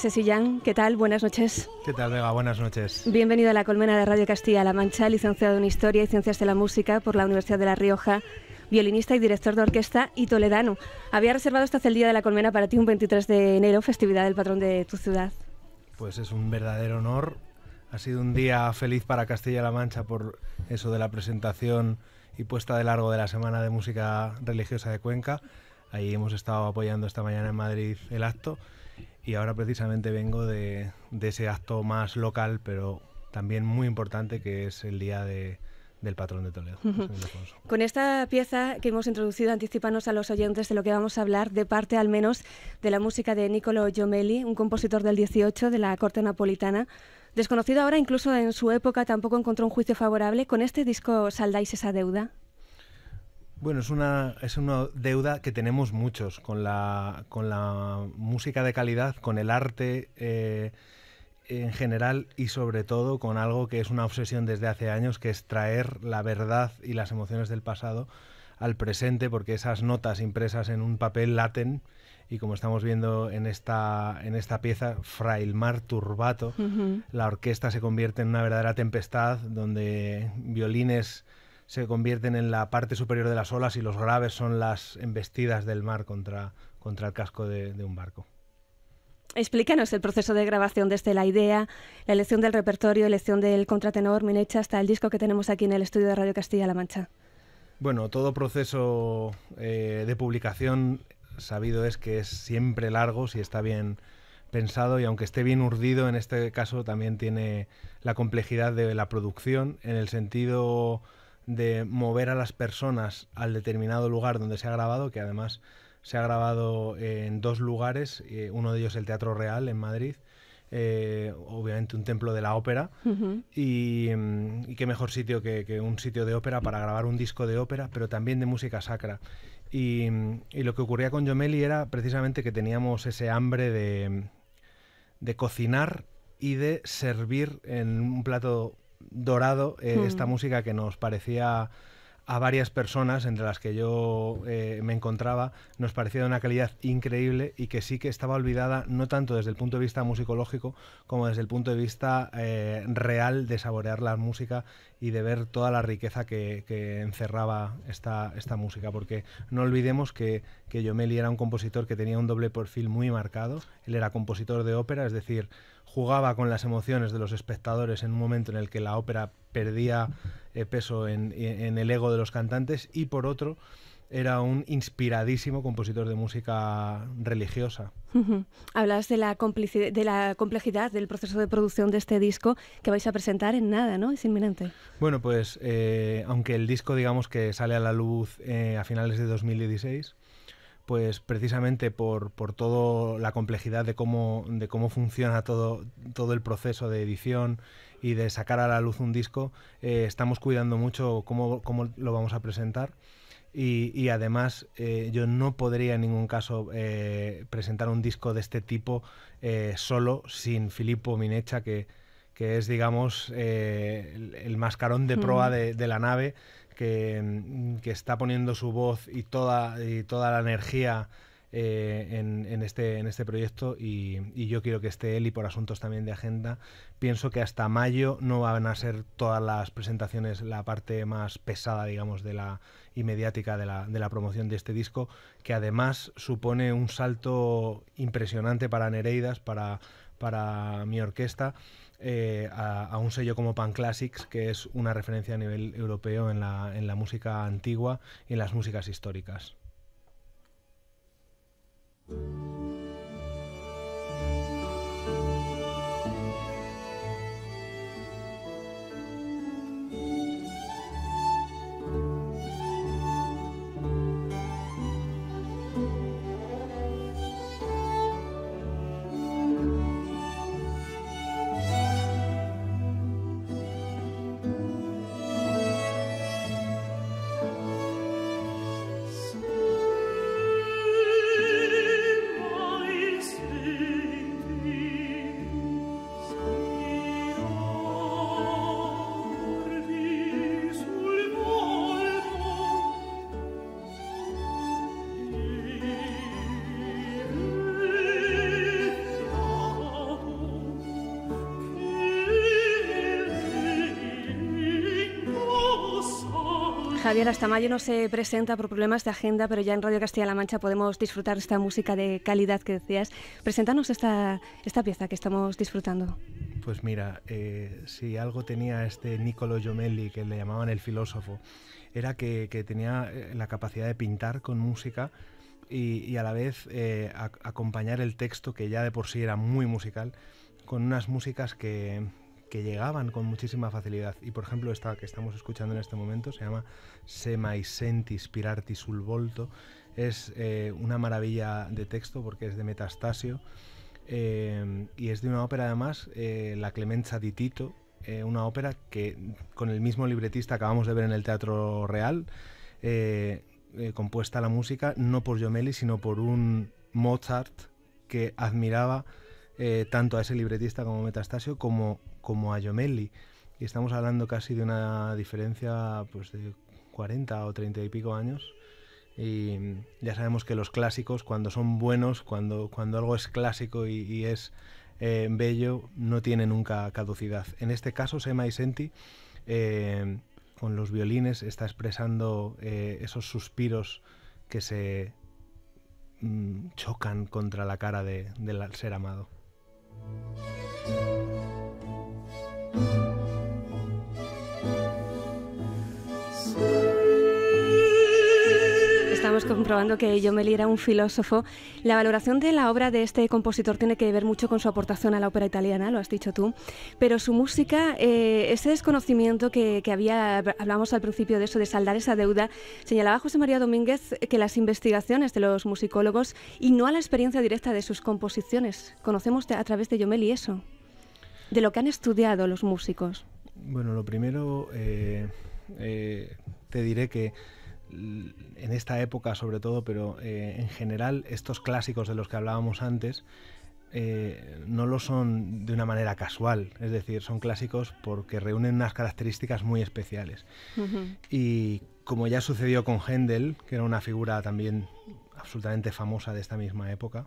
Sesillán, ¿qué tal? Buenas noches. ¿Qué tal, Vega? Buenas noches. Bienvenido a la colmena de Radio Castilla-La Mancha, licenciado en Historia y Ciencias de la Música por la Universidad de La Rioja, violinista y director de orquesta y toledano. Había reservado hasta el día de la colmena para ti un 23 de enero, festividad del patrón de tu ciudad. Pues es un verdadero honor. Ha sido un día feliz para Castilla-La Mancha por eso de la presentación y puesta de largo de la Semana de Música Religiosa de Cuenca. Ahí hemos estado apoyando esta mañana en Madrid el acto y ahora precisamente vengo de, ese acto más local, pero también muy importante, que es el día del patrón de Toledo. Con esta pieza que hemos introducido, anticipanos a los oyentes de lo que vamos a hablar, de parte al menos de la música de Niccolo Giomelli, un compositor del 18 de la corte napolitana. Desconocido ahora, incluso en su época tampoco encontró un juicio favorable. ¿Con este disco saldáis esa deuda? Bueno, es una, es una deuda que tenemos muchos con la, con la música de calidad, con el arte eh, en general y sobre todo con algo que es una obsesión desde hace años, que es traer la verdad y las emociones del pasado al presente, porque esas notas impresas en un papel laten y como estamos viendo en esta, en esta pieza, Frailmar Turbato, la orquesta se convierte en una verdadera tempestad donde violines se convierten en la parte superior de las olas y los graves son las embestidas del mar contra, contra el casco de, un barco. Explícanos el proceso de grabación desde la idea, la elección del repertorio, elección del contratenor, Minecha, hasta el disco que tenemos aquí en el estudio de Radio Castilla-La Mancha. Bueno, todo proceso eh, de publicación sabido es que es siempre largo si está bien pensado y aunque esté bien urdido, en este caso también tiene la complejidad de la producción en el sentido de mover a las personas al determinado lugar donde se ha grabado, que además se ha grabado eh, en dos lugares, eh, uno de ellos el Teatro Real en Madrid, eh, obviamente un templo de la ópera mm, y, qué mejor sitio que, un sitio de ópera para grabar un disco de ópera, pero también de música sacra. Y, mm, lo que ocurría con Yomeli era precisamente que teníamos ese hambre de cocinar y de servir en un plato dorado eh, hmm. esta música que nos parecía a varias personas, entre las que yo eh, me encontraba, nos parecía de una calidad increíble y que sí que estaba olvidada, no tanto desde el punto de vista musicológico, como desde el punto de vista eh, real de saborear la música y de ver toda la riqueza que, encerraba esta, música. Porque no olvidemos que, que Yomeli era un compositor que tenía un doble perfil muy marcado. Él era compositor de ópera, es decir, jugaba con las emociones de los espectadores en un momento en el que la ópera perdía eh, peso en, el ego de los cantantes y por otro era un inspiradísimo compositor de música religiosa. Hablas de la, de la complejidad del proceso de producción de este disco que vais a presentar en nada, ¿no? Es inminente. Bueno, pues eh, aunque el disco digamos que sale a la luz eh, a finales de 2016, pues precisamente por, por toda la complejidad de cómo, funciona todo, el proceso de edición y de sacar a la luz un disco, eh, estamos cuidando mucho cómo, lo vamos a presentar. Y, además eh, yo no podría en ningún caso eh, presentar un disco de este tipo solo sin Filippo Minecha, que, es, digamos, el, mascarón de proa mm. de la nave. Mm, que, está poniendo su voz y toda, toda la energía eh, en, este, en este proyecto y, yo quiero que esté él y por asuntos también de agenda. Pienso que hasta mayo no van a ser todas las presentaciones la parte más pesada, digamos, de la y mediática de la, promoción de este disco, que además supone un salto impresionante para Nereidas, para, para mi orquesta eh, a, un sello como Pan Classics, que es una referencia a nivel europeo en la, en la música antigua y en las músicas históricas. Javier mayo no se presenta por problemas de agenda, pero ya en Radio Castilla-La Mancha podemos disfrutar esta música de calidad que decías. Preséntanos esta, esta pieza que estamos disfrutando. Pues mira, eh, si algo tenía este Nicolo Giomelli, que le llamaban el filósofo, era que, tenía eh, la capacidad de pintar con música y, a la vez eh, acompañar el texto, que ya de por sí era muy musical, con unas músicas que, que llegaban con muchísima facilidad. Y por ejemplo, esta que estamos escuchando en este momento se llama Senti spirarti sul Volto. Es eh, una maravilla de texto porque es de Metastasio eh, y es de una ópera además, eh, La Clemenza di Tito, una ópera que con el mismo libretista acabamos de ver en el Teatro Real. compuesta la música no por Giomelli sino por un Mozart que admiraba tanto a ese libretista como Metastasio como como Ayomelli. Y estamos hablando casi de una diferencia pues, de 40 o 30 y pico años. Y ya sabemos que los clásicos, cuando son buenos, cuando, cuando algo es clásico y, es eh, bello, no tiene nunca caducidad. En este caso, Sema y Senti eh, con los violines, está expresando eh, esos suspiros que se mm, chocan contra la cara del ser amado. Estamos comprobando que Yomeli era un filósofo. La valoración de la obra de este compositor tiene que ver mucho con su aportación a la ópera italiana, lo has dicho tú, pero su música, eh, ese desconocimiento que, había, hablamos al principio de eso, de saldar esa deuda, señalaba José María Domínguez que las investigaciones de los musicólogos y no a la experiencia directa de sus composiciones. Conocemos a través de Yomeli eso de lo que han estudiado los músicos? Bueno, lo primero eh, eh, te diré que en esta época sobre todo, pero eh, en general estos clásicos de los que hablábamos antes, no lo son de una manera casual, es decir, son clásicos porque reúnen unas características muy especiales. Y como ya sucedió con Händel, que era una figura también absolutamente famosa de esta misma época,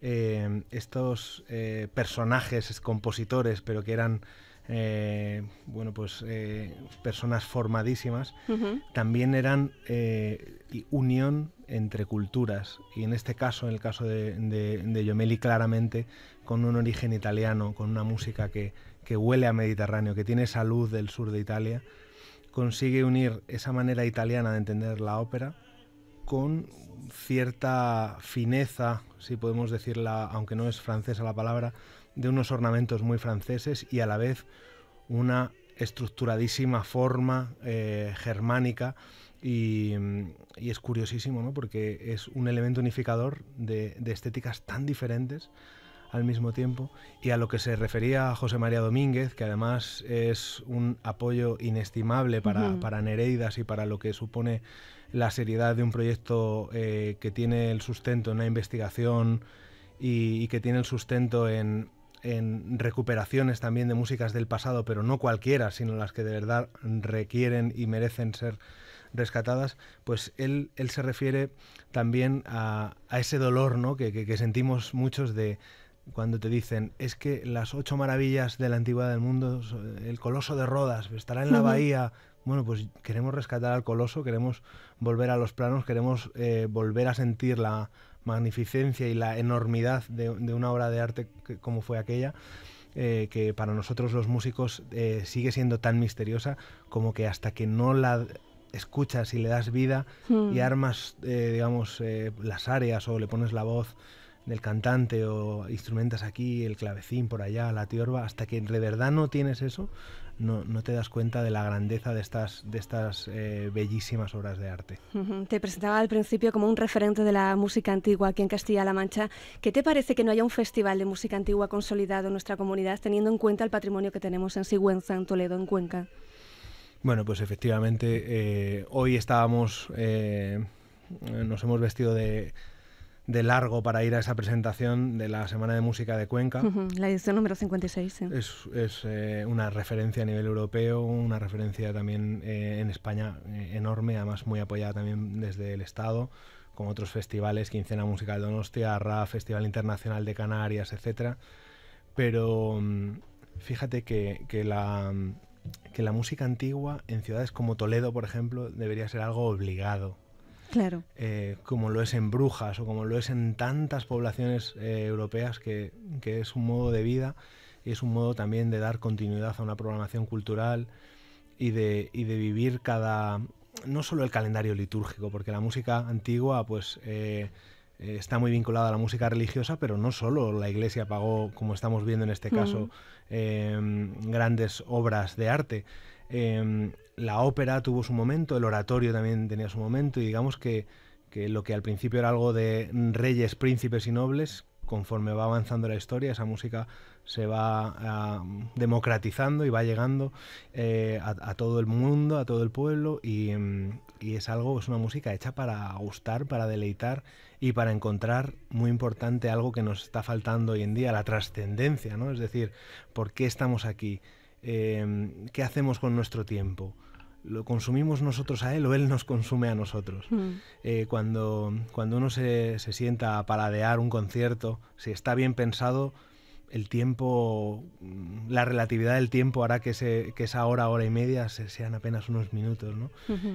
Em, estos eh, personajes, compositores, pero que eran eh, bueno, pues eh, personas formadísimas, también eran unión entre culturas. Y en este caso, en el caso de, de, claramente con un origen italiano, con una música que, que huele a Mediterráneo, que tiene esa luz del sur de Italia, consigue unir esa manera italiana de entender la ópera con cierta fineza, si podemos decirla, aunque no es francesa la palabra, de unos ornamentos muy franceses y a la vez una estructuradísima forma eh, germánica y, es curiosísimo, ¿no? Porque es un elemento unificador de, estéticas tan diferentes al mismo tiempo. Y a lo que se refería José María Domínguez, que además es un apoyo inestimable para, para Nereidas y para lo que supone la seriedad de un proyecto eh, que tiene el sustento en la investigación y, que tiene el sustento en, recuperaciones también de músicas del pasado, pero no cualquiera, sino las que de verdad requieren y merecen ser rescatadas, pues él, él se refiere también a, ese dolor ¿no? que sentimos muchos de, cuando te dicen es que las ocho maravillas de la antigüedad del mundo, el coloso de Rodas estará en la bahía. Bueno, pues queremos rescatar al coloso, queremos volver a los planos, queremos eh, volver a sentir la magnificencia y la enormidad de, una obra de arte como fue aquella. Eh, que para nosotros los músicos eh, sigue siendo tan misteriosa como que hasta que no la escuchas y le das vida hmm. y armas, digamos, las áreas o le pones la voz, del cantante o instrumentas aquí, el clavecín por allá, la tiorba, hasta que de verdad no tienes eso, no, te das cuenta de la grandeza de estas, de estas eh, bellísimas obras de arte. Te presentaba al principio como un referente de la música antigua aquí en Castilla-La Mancha. ¿Qué te parece que no haya un festival de música antigua consolidado en nuestra comunidad, teniendo en cuenta el patrimonio que tenemos en Sigüenza, en Toledo, en Cuenca? Bueno, pues efectivamente, eh, hoy estábamos, eh, nos hemos vestido de de largo para ir a esa presentación de la Semana de Música de Cuenca. La edición número 56. Es, eh, una referencia a nivel europeo, una referencia también eh, en España eh, enorme, además muy apoyada también desde el Estado, con otros festivales, Quincena Musical Donostia, RA, Festival Internacional de Canarias, etcétera. Pero mm, fíjate que, la que la música antigua en ciudades como Toledo, por ejemplo, debería ser algo obligado claro. Eh, como lo es en Brujas o como lo es en tantas poblaciones eh, europeas, que, es un modo de vida y es un modo también de dar continuidad a una programación cultural y de, y de vivir cada, no solo el calendario litúrgico, porque la música antigua, pues... Eh, está muy vinculada a la música religiosa, pero no solo la Iglesia pagó, como estamos viendo en este caso, em, grandes obras de arte. Em, la ópera tuvo su momento, el oratorio también tenía su momento, y digamos que, lo que al principio era algo de reyes, príncipes y nobles, conforme va avanzando la historia, esa música se va ah, democratizando y va llegando eh, a, todo el mundo, a todo el pueblo, mm, y, es algo, es una música hecha para gustar, para deleitar y para encontrar, muy importante, algo que nos está faltando hoy en día, la trascendencia, ¿no? Es decir, ¿por qué estamos aquí? Eh, ¿Qué hacemos con nuestro tiempo? lo consumimos nosotros a él o él nos consume a nosotros. Hmm. Eh, cuando, cuando uno se, se, sienta a paladear un concierto, si está bien pensado, el tiempo, mm, la relatividad del tiempo hará que, se, que esa hora, hora y media sean apenas unos minutos. ¿no?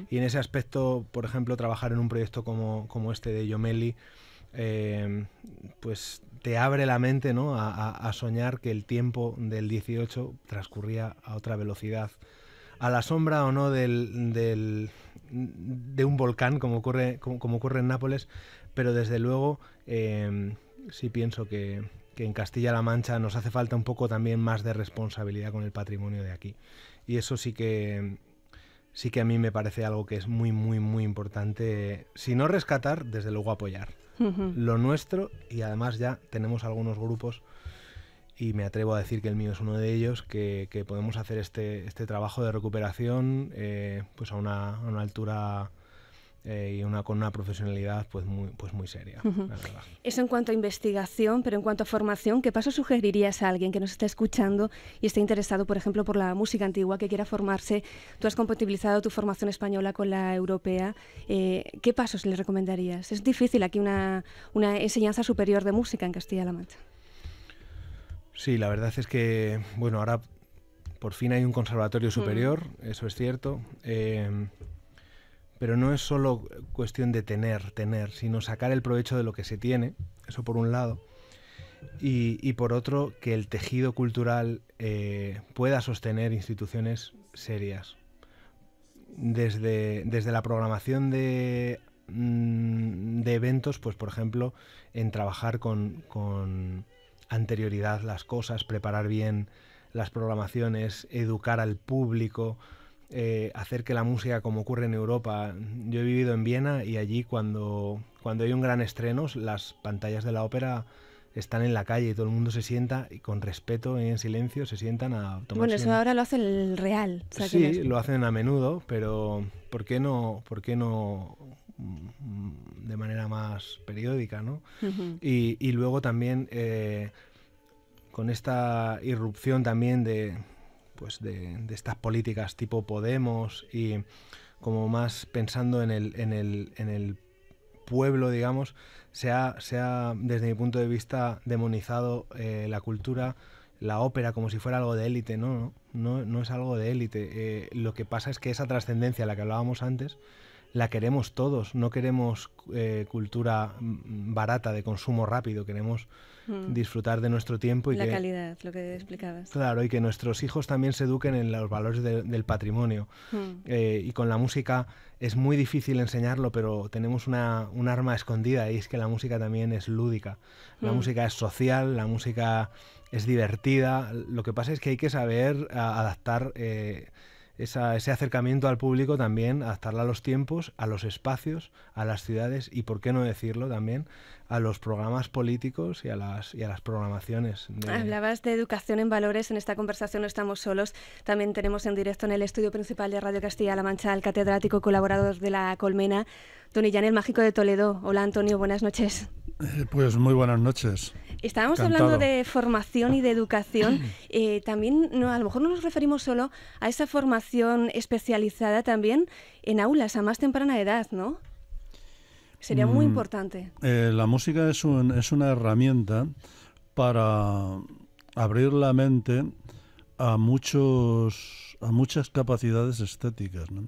Y en ese aspecto, por ejemplo, trabajar en un proyecto como, como este de Yomeli, eh, pues te abre la mente ¿no? a soñar que el tiempo del 18 transcurría a otra velocidad a la sombra o no del, de un volcán, como ocurre, como, ocurre en Nápoles, pero desde luego em, sí pienso que, en Castilla-La Mancha nos hace falta un poco también más de responsabilidad con el patrimonio de aquí. Y eso sí que sí que a mí me parece algo que es muy, muy, muy importante. Si no rescatar, desde luego apoyar. Lo nuestro, y además ya tenemos algunos grupos y me atrevo a decir que el mío es uno de ellos, que, que podemos hacer este, este, trabajo de recuperación eh, pues a una, a una altura eh, y una, con una profesionalidad pues muy, pues muy seria. Eso en cuanto a investigación, pero en cuanto a formación, ¿qué paso sugerirías a alguien que nos está escuchando y esté interesado, por ejemplo, por la música antigua, que quiera formarse? Tú has compatibilizado tu formación española con la europea. Eh, ¿Qué pasos le recomendarías? Es difícil aquí una, una enseñanza superior de música en Castilla-La Mancha. Sí, la verdad es que, bueno, ahora por fin hay un conservatorio mm. superior, eso es cierto. Em, pero no es solo cuestión de tener, tener, sino sacar el provecho de lo que se tiene, eso por un lado. Y, por otro, que el tejido cultural eh, pueda sostener instituciones serias. Desde, desde la programación de, mm, de eventos, pues por ejemplo, en trabajar con anterioridad las cosas, preparar bien las programaciones, educar al público, eh, hacer que la música, como ocurre en Europa, yo he vivido en Viena y allí cuando, cuando hay un gran estreno, las pantallas de la ópera están en la calle y todo el mundo se sienta y con respeto y en silencio se sientan a tomar. Bueno, eso ahora lo hace el Real. sí, lo hacen a menudo, pero ¿por qué no, por qué no de manera más periódica, ¿no? y, luego también eh, con esta irrupción también de, pues de, estas políticas tipo Podemos y como más pensando en el, en el, pueblo, digamos, se ha, desde mi punto de vista, demonizado eh, la cultura, la ópera, como si fuera algo de élite, ¿no? No, no, es algo de élite. Eh, lo que pasa es que esa trascendencia, la que hablábamos antes, la queremos todos, no queremos eh, cultura mm, barata de consumo rápido, queremos mm. disfrutar de nuestro tiempo y la calidad, lo que explicabas. Claro, y que nuestros hijos también se eduquen en los valores del patrimonio. Mm. Eh, y con la música es muy difícil enseñarlo, pero tenemos un arma escondida y es que la música también es lúdica. La música es social, la música es divertida. Lo que pasa es que hay que saber adaptar. Eh, ese acercamiento al público también, adaptarla a los tiempos, a los espacios, a las ciudades y, por qué no decirlo también, a los programas políticos y a las, y a las programaciones. Hablabas de educación en valores, en esta conversación no estamos solos, también tenemos en directo en el estudio principal de Radio Castilla-La Mancha al catedrático colaborador de la Colmena, Tony Janel el mágico de Toledo. Hola, Antonio, buenas noches. Eh, pues muy buenas noches. Estábamos hablando de formación y de educación. Eh, también, no, a lo mejor no nos referimos solo a esa formación especializada también en aulas a más temprana edad, ¿no? Sería muy mm, importante. Eh, la música es, un, es una herramienta para abrir la mente a, muchos, a muchas capacidades estéticas. ¿no?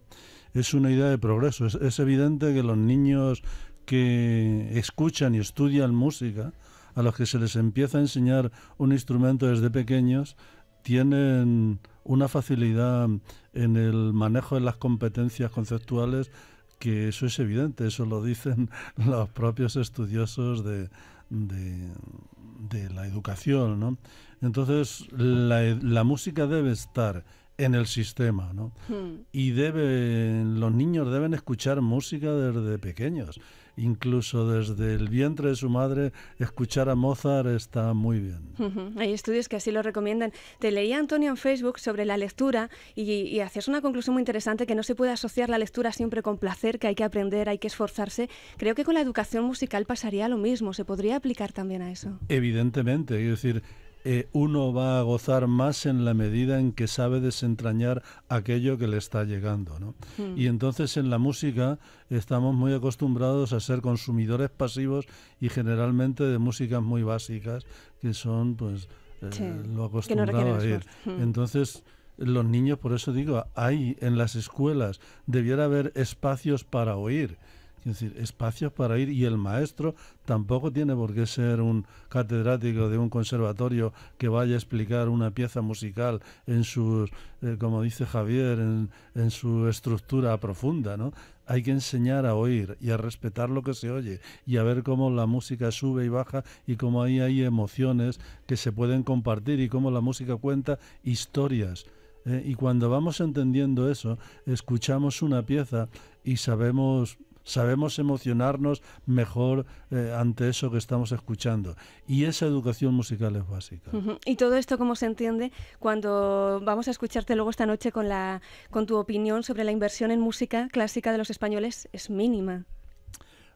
es una idea de progreso. Es, evidente que los niños que escuchan y estudian música, a los que se les empieza a enseñar un instrumento desde pequeños, tienen una facilidad en el manejo de las competencias conceptuales que eso es evidente, eso lo dicen los propios estudiosos de, de, la educación. ¿no? Entonces, la, la música debe estar en el sistema, ¿no? Hmm. Y deben, los niños deben escuchar música desde pequeños. Incluso desde el vientre de su madre, escuchar a Mozart está muy bien. Hay estudios que así lo recomiendan. Te leía Antonio en Facebook sobre la lectura y, y hacías una conclusión muy interesante que no se puede asociar la lectura siempre con placer, que hay que aprender, hay que esforzarse. Creo que con la educación musical pasaría lo mismo, se podría aplicar también a eso. Evidentemente, es decir, eh, uno va a gozar más en la medida en que sabe desentrañar aquello que le está llegando. ¿no? Hmm. Y entonces en la música estamos muy acostumbrados a ser consumidores pasivos y generalmente de músicas muy básicas que son pues eh, lo acostumbrado a ir. Hmm. Entonces los niños, por eso digo, hay en las escuelas, debiera haber espacios para oír es decir, espacios para ir y el maestro tampoco tiene por qué ser un catedrático de un conservatorio que vaya a explicar una pieza musical en su, eh, como dice Javier, en, su estructura profunda, ¿no? hay que enseñar a oír y a respetar lo que se oye y a ver cómo la música sube y baja y cómo ahí hay emociones que se pueden compartir y cómo la música cuenta historias. ¿eh? Y cuando vamos entendiendo eso, escuchamos una pieza y sabemos sabemos emocionarnos mejor eh, ante eso que estamos escuchando. Y esa educación musical es básica. Y todo esto, ¿cómo se entiende, cuando vamos a escucharte luego esta noche con, la, con tu opinión sobre la inversión en música clásica de los españoles, es mínima.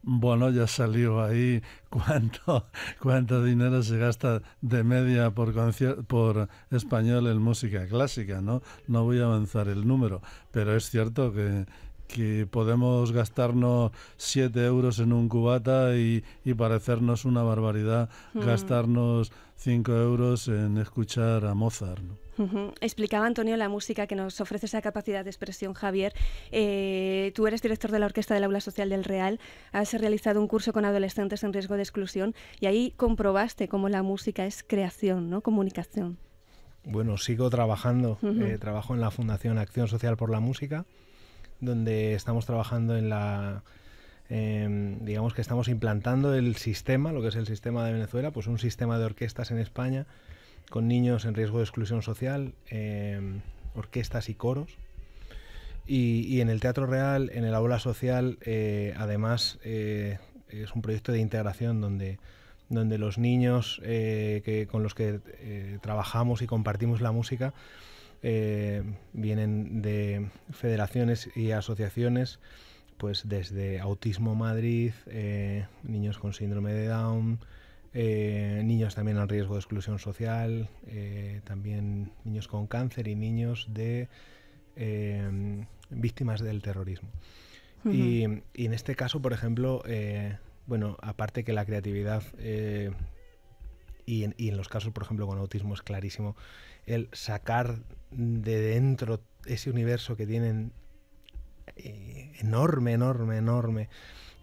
Bueno, ya salió ahí cuánto, cuánto dinero se gasta de media por, por español en música clásica, ¿no? No voy a avanzar el número, pero es cierto que que podemos gastarnos 7 euros en un cubata y, parecernos una barbaridad mm. gastarnos 5 euros en escuchar a Mozart. Explicaba Antonio la música que nos ofrece esa capacidad de expresión, Javier. Eh, tú eres director de la Orquesta del Aula Social del Real, has realizado un curso con adolescentes en riesgo de exclusión y ahí comprobaste cómo la música es creación, ¿no? comunicación. Bueno, sigo trabajando, eh, trabajo en la Fundación Acción Social por la Música donde estamos trabajando en la... Em, digamos que estamos implantando el sistema, lo que es el sistema de Venezuela, pues un sistema de orquestas en España con niños en riesgo de exclusión social, em, orquestas y coros. Y, en el Teatro Real, en el Aula Social, eh, además eh, es un proyecto de integración donde, donde los niños eh, que, con los que trabajamos y compartimos la música eh, vienen de federaciones y asociaciones, pues desde Autismo Madrid, eh, niños con síndrome de Down, eh, niños también al riesgo de exclusión social, también niños con cáncer y niños de víctimas del terrorismo. y, y, en este caso, por ejemplo, bueno, aparte que la creatividad y en, los casos, por ejemplo, con autismo es clarísimo, el sacar de dentro ese universo que tienen eh, enorme, enorme, enorme,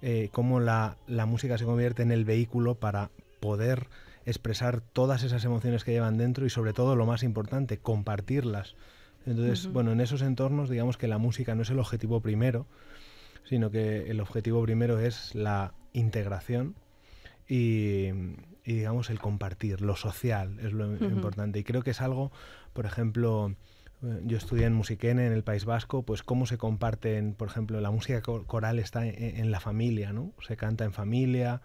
eh, cómo la, la música se convierte en el vehículo para poder expresar todas esas emociones que llevan dentro y sobre todo lo más importante, compartirlas. Entonces, bueno, en esos entornos digamos que la música no es el objetivo primero, sino que el objetivo primero es la integración y, y digamos el compartir, lo social es lo importante. Y creo que es algo, por ejemplo, eh, yo estudié en Musiquene, en el País Vasco, pues cómo se comparten, por ejemplo, la música coral está e, e, en, la familia, ¿no? Se canta en familia.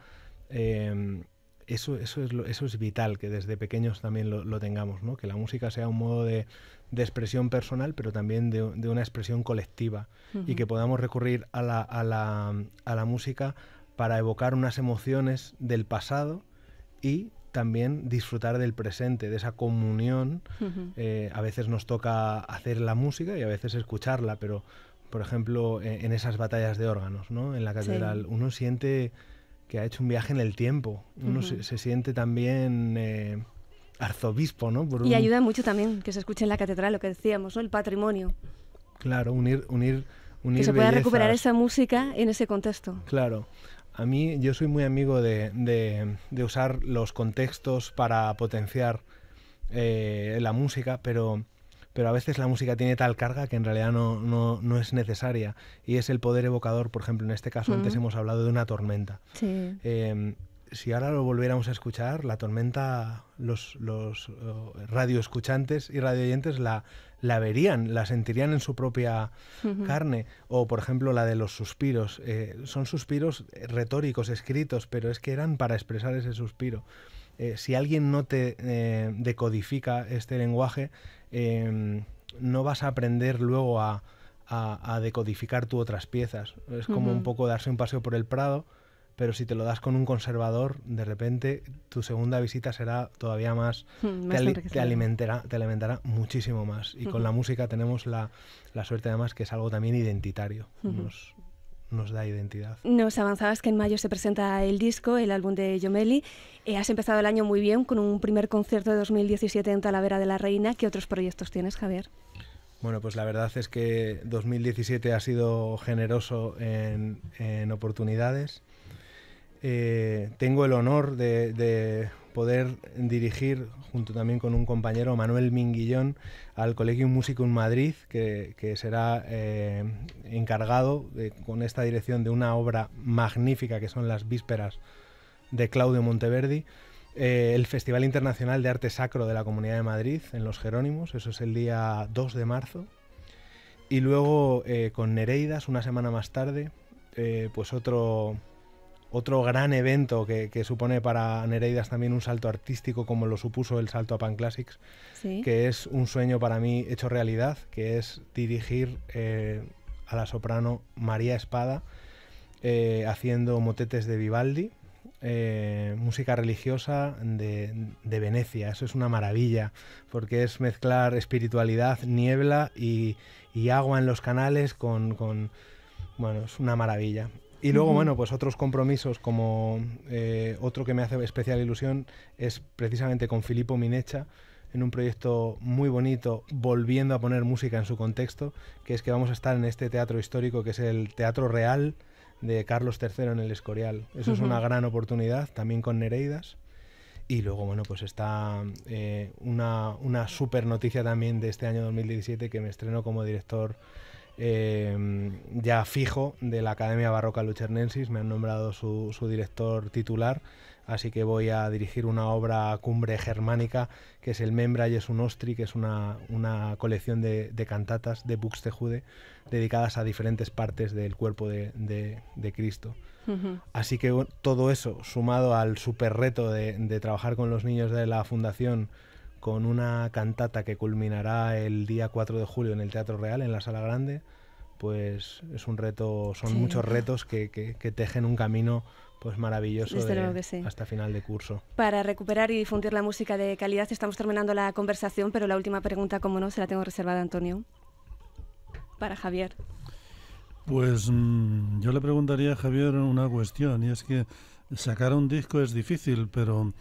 Em, eso, eso, es eso es vital, que desde pequeños también lo, tengamos, ¿no? Que la música sea un modo de, expresión personal, pero también de, una expresión colectiva. Y que podamos recurrir a la, a la, a la música para evocar unas emociones del pasado y también disfrutar del presente, de esa comunión. Eh, a veces nos toca hacer la música y a veces escucharla, pero por ejemplo e-, en esas batallas de órganos, ¿no? En la catedral uno siente que ha hecho un viaje en el tiempo, uno se, siente también eh, arzobispo, ¿no? y ayuda mucho también que se escuche en la catedral lo que decíamos, ¿no? El patrimonio. Claro, unir, unir, unir. Que se pueda recuperar esa música en ese contexto. Claro. A mí yo soy muy amigo de, usar los contextos para potenciar eh, la música, pero, pero a veces la música tiene tal carga que en realidad no, es necesaria. Y es el poder evocador, por ejemplo, en este caso antes hemos hablado de una tormenta. Em, si ahora lo volviéramos a escuchar, la tormenta, los, los oh, radioescuchantes y radioyentes la, la verían, la sentirían en su propia carne. O, por ejemplo, la de los suspiros. Eh, son suspiros retóricos, escritos, pero es que eran para expresar ese suspiro. Eh, si alguien no te eh, decodifica este lenguaje, em, no vas a aprender luego a, decodificar tú otras piezas. Es como un poco darse un paseo por el Prado pero si te lo das con un conservador, de repente tu segunda visita será todavía más, te, alimentará, te alimentará muchísimo más. Y con la música tenemos la, la, suerte además que es algo también identitario. nos, nos da identidad. Nos avanzabas que en mayo se presenta el disco, el álbum de Yomeli. Eh, has empezado el año muy bien con un primer concierto de 2017 en Talavera de la Reina. ¿Qué otros proyectos tienes, Javier? Bueno, pues la verdad es que 2017 ha sido generoso en, en oportunidades. Eh, tengo el honor de, poder dirigir, junto también con un compañero, Manuel Minguillón, al Músico Musicum Madrid, que, será eh, encargado eh, con esta dirección de una obra magnífica que son las vísperas de Claudio Monteverdi. el Festival Internacional de Arte Sacro de la Comunidad de Madrid en Los Jerónimos, eso es el día 2 de marzo. Y luego con Nereidas, una semana más tarde, pues otro, otro gran evento que, supone para Nereidas también un salto artístico como lo supuso el salto a Pan Classics, que es un sueño para mí hecho realidad, que es dirigir eh, a la soprano María Espada eh, haciendo motetes de Vivaldi, eh, música religiosa de, Venecia. Eso es una maravilla, porque es mezclar espiritualidad, niebla y, agua en los canales con... Bueno, es una maravilla. Y luego, bueno, pues otros compromisos, como eh, otro que me hace especial ilusión, es precisamente con Filippo Minecha, en un proyecto muy bonito, volviendo a poner música en su contexto, que es que vamos a estar en este teatro histórico, que es el Teatro Real de Carlos III en el Escorial. Eso es una gran oportunidad, también con Nereidas. Y luego, bueno, pues está eh, una, una super noticia también de este año 2017 que me estreno como director Em, ya fijo de la Academia Barroca Luchernensis. Me han nombrado su, director titular, así que voy a dirigir una obra cumbre germánica, que es el Membra y es un Ostri, que es una, una colección de, cantatas, de books de Jude, dedicadas a diferentes partes del cuerpo de, Cristo. Así que todo eso, sumado al super reto de trabajar con los niños de la Fundación, con una cantata que culminará el día 4 de julio en el Teatro Real, en la Sala Grande, pues es un reto, son muchos retos que, tejen un camino pues maravilloso hasta final de curso. Para recuperar y difundir la música de calidad estamos terminando la conversación, pero la última pregunta, como no, se la tengo reservada a Antonio. Para Javier. Pues mm, yo le preguntaría a Javier una cuestión, y es que sacar un disco es difícil, pero,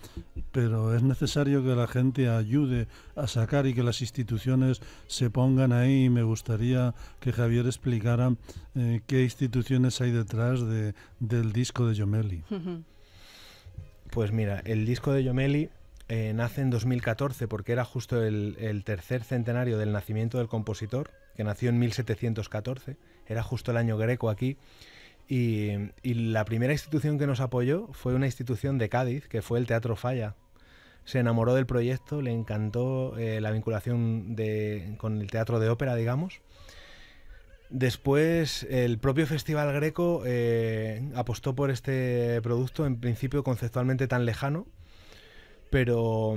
pero es necesario que la gente ayude a sacar y que las instituciones se pongan ahí. Y me gustaría que Javier explicara eh, qué instituciones hay detrás de, del disco de Yomeli. Pues mira, el disco de Yomeli eh, nace en 2014 porque era justo el, el tercer centenario del nacimiento del compositor, que nació en 1714, era justo el año greco aquí. Y, la primera institución que nos apoyó fue una institución de Cádiz, que fue el Teatro Falla. Se enamoró del proyecto, le encantó eh, la vinculación con el teatro de ópera, digamos. Después, el propio Festival Greco eh, apostó por este producto, en principio conceptualmente tan lejano, pero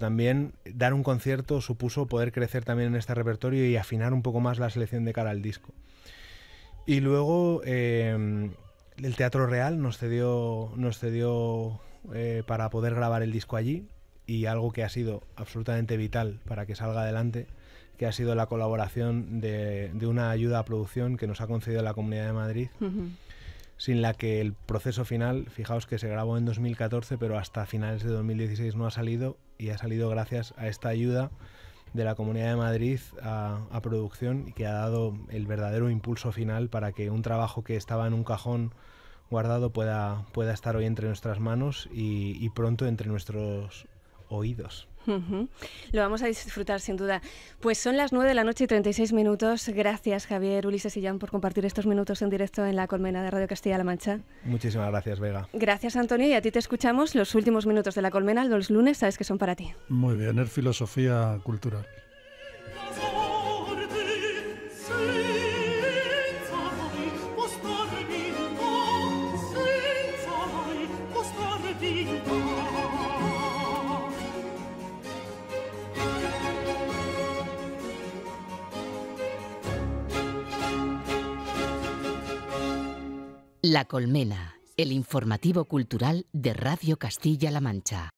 también dar un concierto supuso poder crecer también en este repertorio y afinar un poco más la selección de cara al disco. Y luego em, el Teatro Real nos cedió, nos cedió eh, para poder grabar el disco allí y algo que ha sido absolutamente vital para que salga adelante, que ha sido la colaboración de, una ayuda a producción que nos ha concedido la Comunidad de Madrid. sin la que el proceso final, fijaos que se grabó en 2014, pero hasta finales de 2016 no ha salido y ha salido gracias a esta ayuda de la Comunidad de Madrid a, producción y que ha dado el verdadero impulso final para que un trabajo que estaba en un cajón guardado pueda, pueda estar hoy entre nuestras manos y pronto entre nuestros oídos. Lo vamos a disfrutar sin duda. Pues son las 9 de la noche y 36 minutos. Gracias Javier, Ulises y Jan por compartir estos minutos en directo en la colmena de Radio Castilla-La Mancha. Muchísimas gracias, Vega. Gracias, Antonio. Y a ti te escuchamos los últimos minutos de la colmena, los lunes, sabes que son para ti. Muy bien, Er filosofía cultural. La Colmena, el informativo cultural de Radio Castilla-La Mancha.